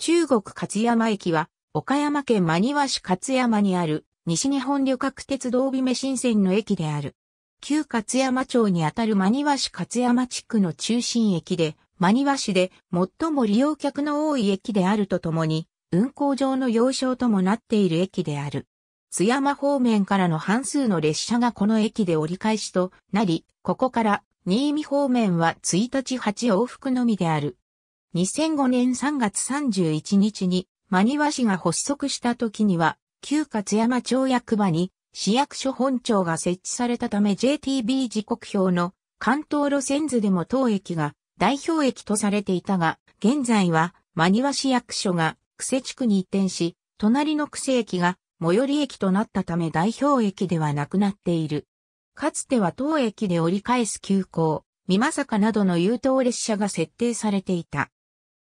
中国勝山駅は、岡山県真庭市勝山にある、西日本旅客鉄道美目新線の駅である。旧勝山町にあたる真庭市勝山地区の中心駅で、真庭市で最も利用客の多い駅であるとともに、運行上の要衝ともなっている駅である。津山方面からの半数の列車がこの駅で折り返しとなり、ここから新見方面は1日8往復のみである。2005年3月31日に、真庭市が発足した時には、旧勝山町役場に市役所本庁が設置されたため JTB 時刻表の関東路線図でも当駅が代表駅とされていたが、現在は真庭市役所が久世地区に移転し、隣の久世駅が最寄り駅となったため代表駅ではなくなっている。かつては当駅で折り返す急行、美正かなどの優等列車が設定されていた。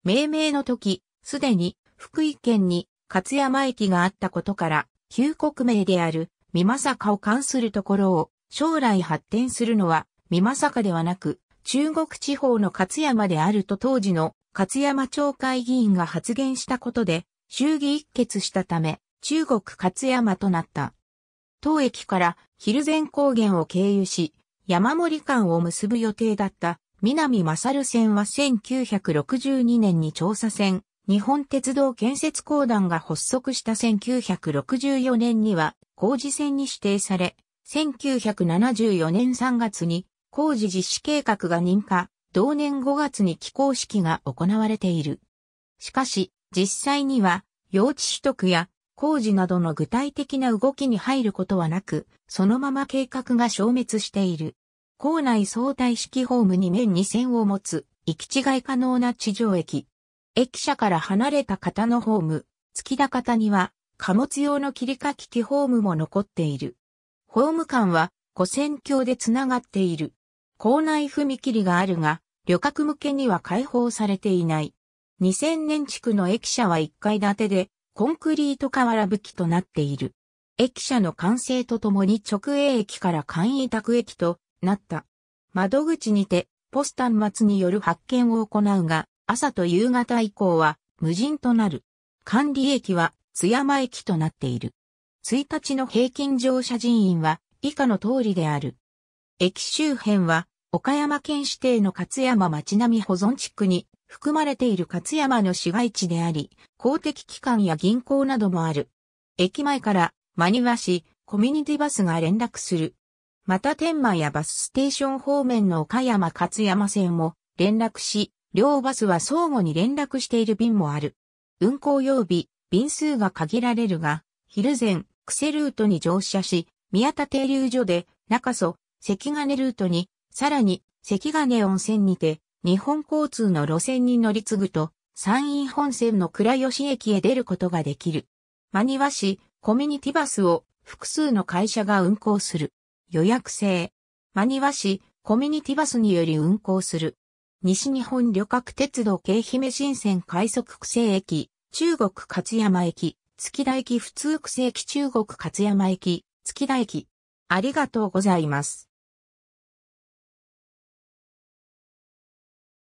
命名の時、すでに福井県に勝山駅があったことから、旧国名である美作を関するところを将来発展するのは美作ではなく、中国地方の勝山であると当時の勝山町会議員が発言したことで、衆議一決したため、中国勝山となった。当駅から蒜前高原を経由し、山森間を結ぶ予定だった南勝線は1962年に調査船、日本鉄道建設公団が発足した1964年には工事線に指定され、1974年3月に工事実施計画が認可、同年5月に起工式が行われている。しかし、実際には用地取得や工事などの具体的な動きに入ることはなく、そのまま計画が消滅している。校内相対式ホームに面に線を持つ、行き違い可能な地上駅。駅舎から離れた方のホーム、月田方には、貨物用の切りかき機ホームも残っている。ホーム間は、古線橋でつながっている。校内踏切があるが、旅客向けには開放されていない。2000年地区の駅舎は1階建てで、コンクリート瓦吹きとなっている。駅舎の完成とともに直営駅から簡易宅駅となった。窓口にて、ポスター末による発見を行うが、朝と夕方以降は無人となる。管理駅は津山駅となっている。1日の平均乗車人員は以下の通りである。駅周辺は岡山県指定の勝山町並保存地区に含まれている勝山の市街地であり、公的機関や銀行などもある。駅前から真庭市コミュニティバスが連絡するまた天満やバスステーション方面の岡山勝山線も連絡し、両バスは相互に連絡している便もある。運行曜日、便数が限られるが、昼前、クセルートに乗車し、宮田停留所で、中曽、関金ルートに、さらに、関金温泉にて、日本交通の路線に乗り継ぐと、山陰本線の倉吉駅へ出ることができる。真庭市、コミュニティバスを複数の会社が運行する。予約制。真庭市、コミュニティバスにより運行する。西日本旅客鉄道京姫新線快速区政駅、中国勝山駅、月田駅普通区政駅中国勝山駅、月田駅。ありがとうございます。